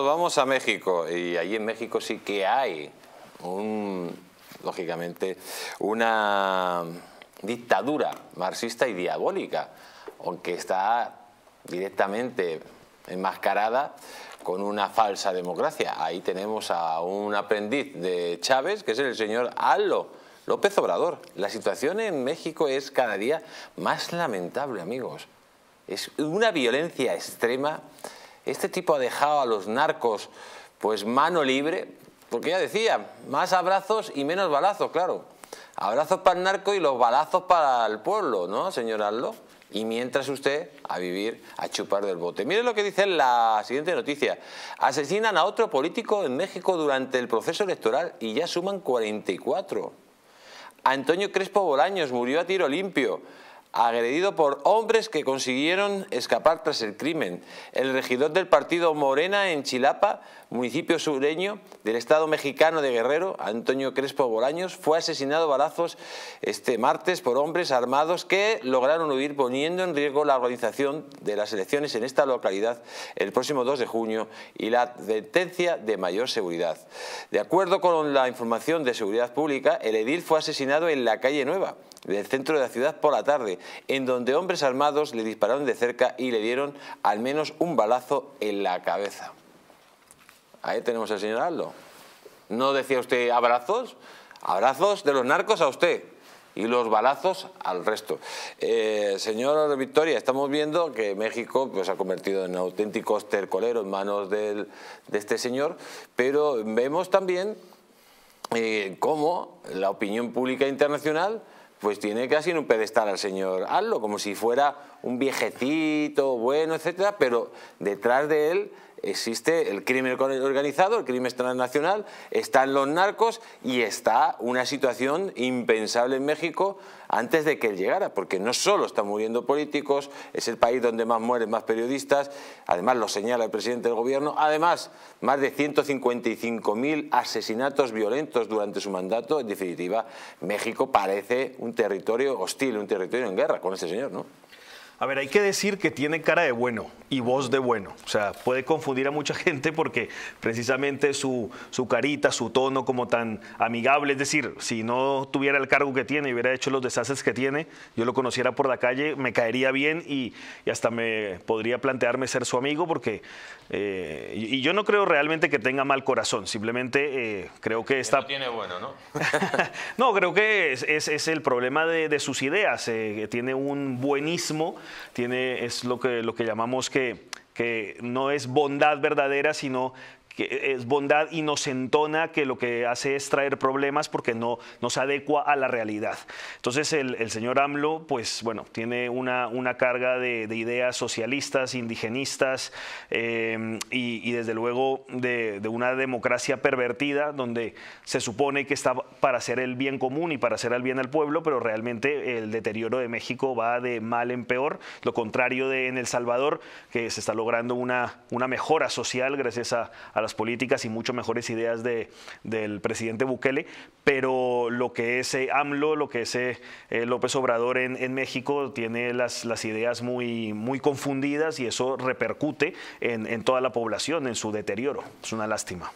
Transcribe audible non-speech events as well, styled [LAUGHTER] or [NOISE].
Vamos a México y ahí en México sí que hay, un, lógicamente, una dictadura marxista y diabólica, aunque está directamente enmascarada con una falsa democracia. Ahí tenemos a un aprendiz de Chávez, que es el señor Allo López Obrador. La situación en México es cada día más lamentable, amigos. Es una violencia extrema este tipo ha dejado a los narcos pues mano libre, porque ya decía, más abrazos y menos balazos, claro. Abrazos para el narco y los balazos para el pueblo, ¿no, señor Aldo? Y mientras usted a vivir, a chupar del bote. Mire lo que dice la siguiente noticia. Asesinan a otro político en México durante el proceso electoral y ya suman 44. Antonio Crespo Bolaños murió a tiro limpio agredido por hombres que consiguieron escapar tras el crimen. El regidor del partido Morena en Chilapa, municipio sureño del estado mexicano de Guerrero, Antonio Crespo Bolaños, fue asesinado a balazos este martes por hombres armados que lograron huir poniendo en riesgo la organización de las elecciones en esta localidad el próximo 2 de junio y la advertencia de mayor seguridad. De acuerdo con la información de seguridad pública, el edil fue asesinado en la calle Nueva, del centro de la ciudad por la tarde, en donde hombres armados le dispararon de cerca y le dieron al menos un balazo en la cabeza. Ahí tenemos al señor Aldo. ¿No decía usted abrazos? Abrazos de los narcos a usted y los balazos al resto. Eh, señor Victoria, estamos viendo que México se pues, ha convertido en auténticos tercoleros... en manos de este señor, pero vemos también eh, cómo la opinión pública internacional pues tiene casi en un pedestal al señor Allo como si fuera un viejecito, bueno, etcétera, pero detrás de él existe el crimen organizado, el crimen transnacional, están los narcos y está una situación impensable en México antes de que él llegara, porque no solo están muriendo políticos, es el país donde más mueren más periodistas, además lo señala el presidente del gobierno, además más de 155.000 asesinatos violentos durante su mandato, en definitiva, México parece un territorio hostil, un territorio en guerra con ese señor, ¿no? A ver, hay que decir que tiene cara de bueno y voz de bueno. O sea, puede confundir a mucha [LAUGHS] gente porque precisamente su, carita, su tono como tan amigable, es decir, si no tuviera el cargo que tiene y hubiera hecho los desastres que tiene, yo lo conociera por la calle, me caería bien y, hasta me podría plantearme ser su amigo porque... Eh, y, yo no creo realmente que tenga mal corazón, simplemente eh, creo que está... tiene bueno, ¿no? [LAUGHS] No, creo que es, el problema de, sus ideas. Eh, tiene un buenismo, tiene, es lo que, lo que llamamos que que no es bondad verdadera, sino que es bondad inocentona que lo que hace es traer problemas porque no, se adecua a la realidad. Entonces el, señor AMLO, pues bueno, tiene una, una carga de, ideas socialistas, indigenistas eh, y, desde luego de, una democracia pervertida donde se supone que está para hacer el bien común y para hacer el bien al pueblo, pero realmente el deterioro de México va de mal en peor, lo contrario de en El Salvador, que se está logrando una, una mejora social gracias a, a las políticas y mucho mejores ideas del presidente Bukele, pero lo que es eh, AMLO, lo que es eh, eh, López Obrador en, México, tiene las, ideas muy, muy confundidas y eso repercute en, en toda la población, en su deterioro. Es una lástima.